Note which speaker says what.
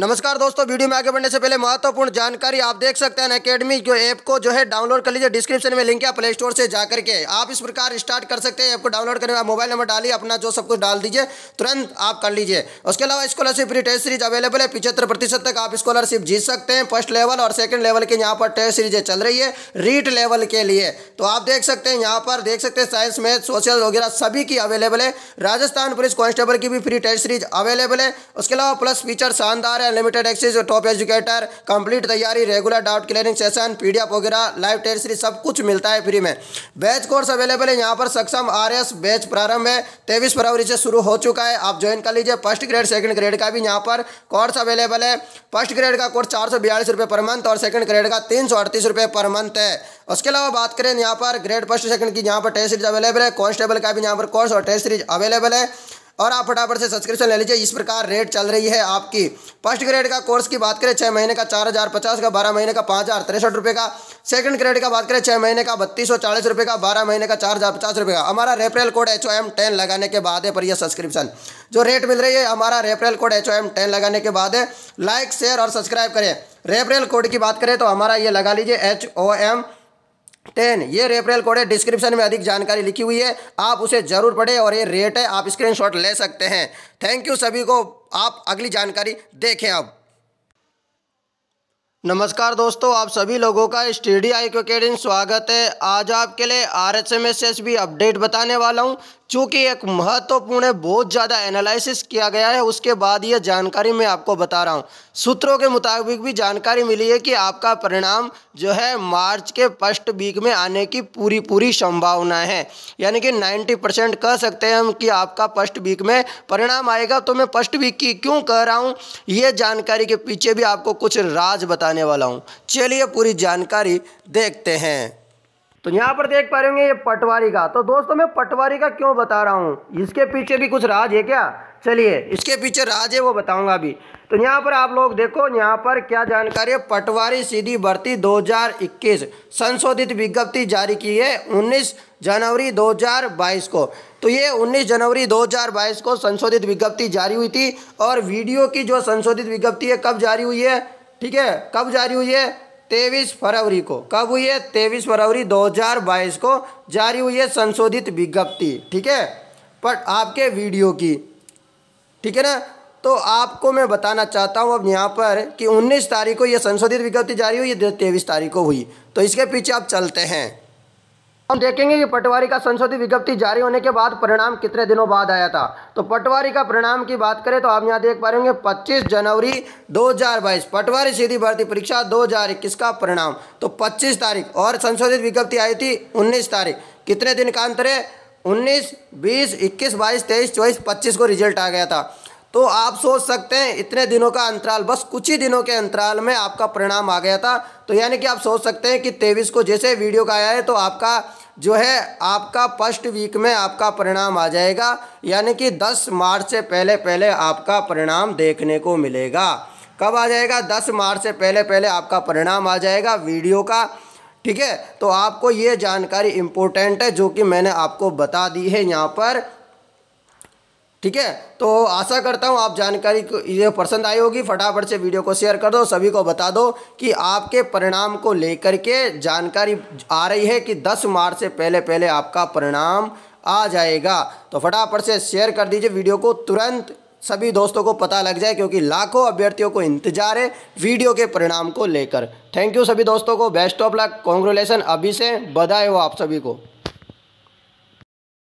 Speaker 1: नमस्कार दोस्तों वीडियो में आगे बढ़ने से पहले महत्वपूर्ण जानकारी आप देख सकते हैं अकेडमी जो ऐप को जो है डाउनलोड कर लीजिए डिस्क्रिप्शन में लिंक है प्ले स्टोर से जाकर के आप इस प्रकार स्टार्ट कर सकते हैं ऐप को डाउनलोड करने का मोबाइल नंबर डालिए अपना जो सब कुछ डाल दीजिए तुरंत आप कर लीजिए उसके अलावा scholarship free test series available है पिछहत्तर प्रतिशत तक आप स्कॉलरशिप जीत सकते हैं फर्स्ट लेवल और सेकंड लेवल के यहाँ पर टेस्ट सीरीजें चल रही है रीट लेवल के लिए तो आप देख सकते हैं यहाँ पर देख सकते हैं साइंस मैथ सोशल वगैरह सभी की अवेलेबल है राजस्थान पुलिस कॉन्स्टेबल की भी फ्री टेस्ट सीरीज अवेलेबल है उसके अलावा प्लस फीचर शानदार अनलिमिटेड एक्सेस और टॉप एजुकेटर कंप्लीट तैयारी regular doubt clearing session PDF वगैरह लाइव टेस्ट सब कुछ मिलता है फ्री में बैच कोर्स अवेलेबल है यहाँ पर सक्षम आर बैच प्रारंभ है तेईस फरवरी से शुरू हो चुका है आप ज्वाइन कर लीजिए फर्स्ट ग्रेड सेकंड ग्रेड का भी यहाँ पर कोर्स अवेलेबल है फर्स्ट ग्रेड का कोर्स चार पर मंथ और सेकंड ग्रेड का तीन पर मंथ है उसके अलावा बात करें यहाँ पर ग्रेड फर्स्ट सेकंड की यहाँ पर टेस्ट सीरीज अवेलेबल है कॉन्स्टेबल का भी यहाँ पर कोर्स और टेस्ट सीरीज अवेलेबल है और आप फटाफट से सब्सक्रिप्शन ले लीजिए इस प्रकार रेट चल रही है आपकी फर्स्ट ग्रेड का कोर्स की बात करें छः महीने का चार हज़ार पचास का बारह महीने का पाँच हज़ार तिरसठ रुपये का सेकंड ग्रेड का बात करें छः महीने का बत्तीस सौ चालीस रुपये का बारह महीने का चार हज़ार पचास रुपये का हमारा referral code H O M ten लगाने के बाद है पर यह सब्सक्रिप्शन जो रेट मिल रही है हमारा referral code H O M ten लगाने के बाद है लाइक शेयर और सब्सक्राइब करें रेफरल कोड की बात करें तो हमारा ये लगा लीजिए एच ओ एम टेन ये रेफरल कोड है डिस्क्रिप्शन में अधिक जानकारी लिखी हुई है आप उसे जरूर पढ़ें और ये रेट है आप स्क्रीनशॉट ले सकते हैं थैंक यू सभी को आप अगली जानकारी देखें अब नमस्कार दोस्तों आप सभी लोगों का स्टडी आई क्रिकेटिंग स्वागत है आज आपके लिए आर एच एस अपडेट बताने वाला हूं चूँकि एक महत्वपूर्ण बहुत ज़्यादा एनालिसिस किया गया है उसके बाद यह जानकारी मैं आपको बता रहा हूँ सूत्रों के मुताबिक भी जानकारी मिली है कि आपका परिणाम जो है मार्च के फर्स्ट वीक में आने की पूरी पूरी संभावना है यानी कि 90 परसेंट कह सकते हैं हम कि आपका फर्स्ट वीक में परिणाम आएगा तो मैं फर्स्ट वीक की क्यों कह रहा हूँ ये जानकारी के पीछे भी आपको कुछ राज बताने वाला हूँ चलिए पूरी जानकारी देखते हैं तो यहाँ पर देख पा रहे होंगे ये पटवारी का तो दोस्तों मैं पटवारी का क्यों बता रहा हूँ इसके पीछे भी कुछ राज है क्या चलिए इसके पीछे राज है वो बताऊँगा अभी तो यहाँ पर आप लोग देखो यहाँ पर क्या जानकारी है पटवारी सीधी भर्ती 2021 संशोधित विज्ञप्ति जारी की है 19 जनवरी 2022 को तो ये 19 जनवरी 2022 को संशोधित विज्ञप्ति जारी हुई थी और वीडियो की जो संशोधित विज्ञप्ति है कब जारी हुई है ठीक है कब जारी हुई है तेईस फरवरी को कब हुई है तेईस फरवरी 2022 को जारी हुई है संशोधित विज्ञप्ति ठीक है पर आपके वीडियो की ठीक है ना तो आपको मैं बताना चाहता हूँ अब यहाँ पर कि 19 तारीख को यह संशोधित विज्ञप्ति जारी हुई तेईस तारीख को हुई तो इसके पीछे आप चलते हैं हम देखेंगे कि पटवारी का संशोधित विज्ञप्ति जारी होने के बाद परिणाम कितने दिनों बाद आया था तो पटवारी का परिणाम की बात करें तो आप यहाँ देख पा रहे होंगे 25 जनवरी 2022 पटवारी सीधी भर्ती परीक्षा 2021 का परिणाम तो 25 तारीख और संशोधित विज्ञप्ति आई थी 19 तारीख कितने दिन का अंतर है उन्नीस बीस इक्कीस बाईस तेईस चौबीस पच्चीस को रिजल्ट आ गया था तो आप सोच सकते हैं इतने दिनों का अंतराल बस कुछ ही दिनों के अंतराल में आपका परिणाम आ गया था तो यानी कि आप सोच सकते हैं कि तेईस को जैसे वीडियो का आया है तो आपका जो है आपका फर्स्ट वीक में आपका परिणाम आ जाएगा यानी कि 10 मार्च से पहले पहले आपका परिणाम देखने को मिलेगा कब आ जाएगा 10 मार्च से पहले पहले आपका परिणाम आ जाएगा वीडियो का ठीक है तो आपको ये जानकारी इम्पोर्टेंट है जो कि मैंने आपको बता दी है यहाँ पर ठीक है तो आशा करता हूँ आप जानकारी को ये पसंद आई होगी फटाफट से वीडियो को शेयर कर दो सभी को बता दो कि आपके परिणाम को लेकर के जानकारी आ रही है कि 10 मार्च से पहले पहले आपका परिणाम आ जाएगा तो फटाफट से शेयर कर दीजिए वीडियो को तुरंत सभी दोस्तों को पता लग जाए क्योंकि लाखों अभ्यर्थियों को इंतजार है वीडियो के परिणाम को लेकर थैंक यू सभी दोस्तों को बेस्ट ऑफ लक कॉन्ग्रेचुलेसन अभी से बधाई हो आप सभी को